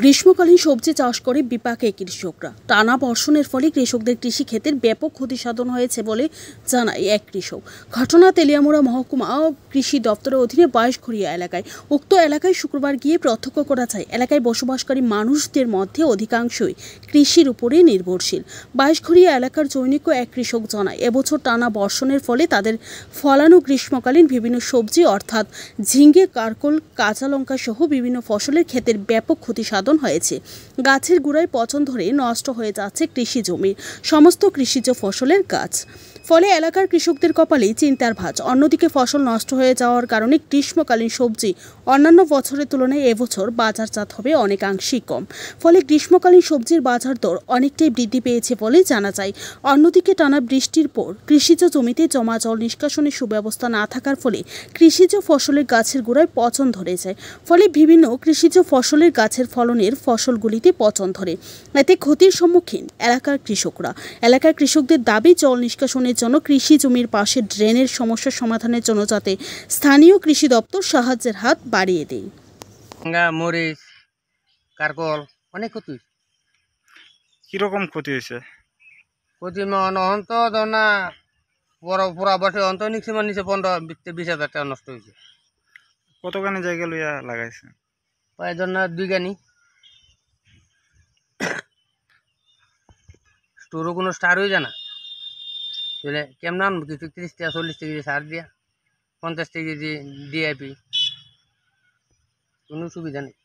গ্রীষ্মকালীন সবজি চাষ করে বিপাকে কৃষকরা টানা বর্ষণের ফলে কৃষকদের কৃষি ক্ষেতের ব্যাপক ক্ষতিসাধন হয়েছে বলে জানায় এক কৃষক ঘটনা তেলিয়ামুড়া মহকুমা কৃষি দপ্তরের অধীনে বয়সঘরিয়া এলাকায় উক্ত এলাকায় শুক্রবার গিয়ে প্রত্যক্ষ করা যায় এলাকায় বসবাসকারী মানুষদের মধ্যে অধিকাংশই কৃষির উপরে নির্ভরশীল বাইশঘরিয়া এলাকার জৈনিক এক কৃষক জানায় এবছর টানা বর্ষণের ফলে তাদের ফলানো গ্রীষ্মকালীন বিভিন্ন সবজি অর্থাৎ ঝিঙ্গে কারকল কাঁচা লঙ্কা সহ বিভিন্ন ফসলের ক্ষেতের ব্যাপক ক্ষতিসাধন উৎপাদন হয়েছে গাছের গুড়ায় পচন ধরে নষ্ট হয়ে যাচ্ছে কৃষি জমি সমস্ত কৃষিজ ফসলের গাছ ফলে এলাকার কৃষকদের কপালে চিন্তার ভাঁজ অন্যদিকে ফসল নষ্ট হয়ে যাওয়ার কারণে গ্রীষ্মকালীন সবজি অন্যান্য বছরের তুলনায় এবছর বাজারজাত হবে অনেকাংশেই কম ফলে গ্রীষ্মকালীন সবজির বাজার দর অনেকটাই বৃদ্ধি পেয়েছে বলে জানা যায় অন্যদিকে টানা বৃষ্টির পর কৃষিজ জমিতে জমা জল নিষ্কাশনের সুব্যবস্থা না থাকার ফলে কৃষিজ ফসলের গাছের গোড়ায় পচন ধরে যায় ফলে বিভিন্ন কৃষিজ ফসলের গাছের ফলনের ফসলগুলিতে পচন ধরে এতে ক্ষতির সম্মুখীন এলাকার কৃষকরা এলাকার কৃষকদের দাবি জল নিষ্কাশনের উন্নয়নের জন্য কৃষি জমির পাশে ড্রেনের সমস্যা সমাধানের জন্য যাতে স্থানীয় কৃষি দপ্তর সাহায্যের হাত বাড়িয়ে দেয় মরিচ কারকল অনেক ক্ষতি ক্ষতি হয়েছে ক্ষতি অন্ত নিচে মানে নষ্ট হয়েছে কতখানি জায়গা লইয়া লাগাইছে দুই গানি স্টোরও কোনো স্টার হয়ে যায় না চলে কেমন আনবো কিছু তিরিশ টাকা চল্লিশ কেজি সার দিয়া পঞ্চাশ কেজি ডিআইপি কোনো সুবিধা নেই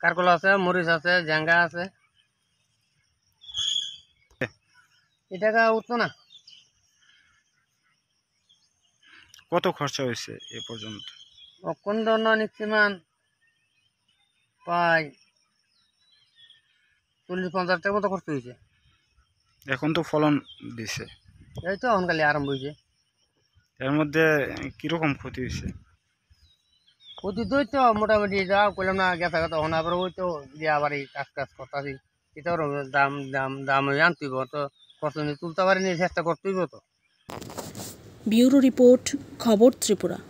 কারকলা আছে মরিচ আছে জ্যাঙ্গা আছে এটা উঠতো না কত খরচা হয়েছে এ পর্যন্ত অকন্দন নিচ্ছিমান প্রায় চল্লিশ পঞ্চাশ টাকা মতো খরচ হয়েছে এখন তো ফলন দিছে এই তো অনকালে আরম্ভ হয়েছে এর মধ্যে কিরকম ক্ষতি হয়েছে ক্ষতি তো তো মোটামুটি যা করলাম না গেছা গেছা হন আবার ওই তো দিয়ে আবার এই কাজ কাজ করতেছি এটাও দাম দাম দাম আনতেইব তো কষ্ট তুলতে পারিনি চেষ্টা করতেইব তো ব্যুরো রিপোর্ট খবর ত্রিপুরা